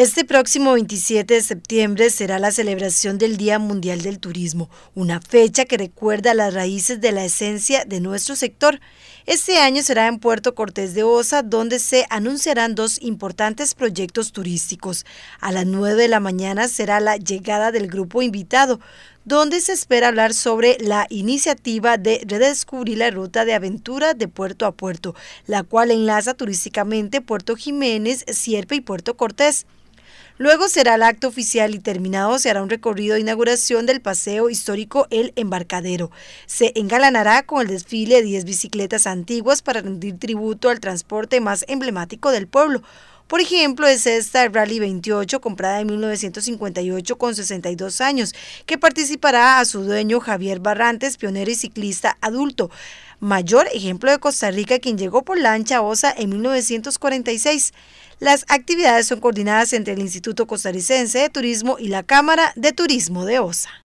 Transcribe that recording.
Este próximo 27 de septiembre será la celebración del Día Mundial del Turismo, una fecha que recuerda las raíces de la esencia de nuestro sector. Este año será en Puerto Cortés de Osa, donde se anunciarán dos importantes proyectos turísticos. A las 9 de la mañana será la llegada del grupo invitado, donde se espera hablar sobre la iniciativa de redescubrir la ruta de aventura de puerto a puerto, la cual enlaza turísticamente Puerto Jiménez, Sierpe y Puerto Cortés. Luego será el acto oficial y terminado se hará un recorrido de inauguración del paseo histórico El Embarcadero. Se engalanará con el desfile de 10 bicicletas antiguas para rendir tributo al transporte más emblemático del pueblo por ejemplo, es esta Rally 28, comprada en 1958 con 62 años, que participará a su dueño Javier Barrantes, pionero y ciclista adulto. Mayor ejemplo de Costa Rica, quien llegó por lancha OSA en 1946. Las actividades son coordinadas entre el Instituto Costarricense de Turismo y la Cámara de Turismo de OSA.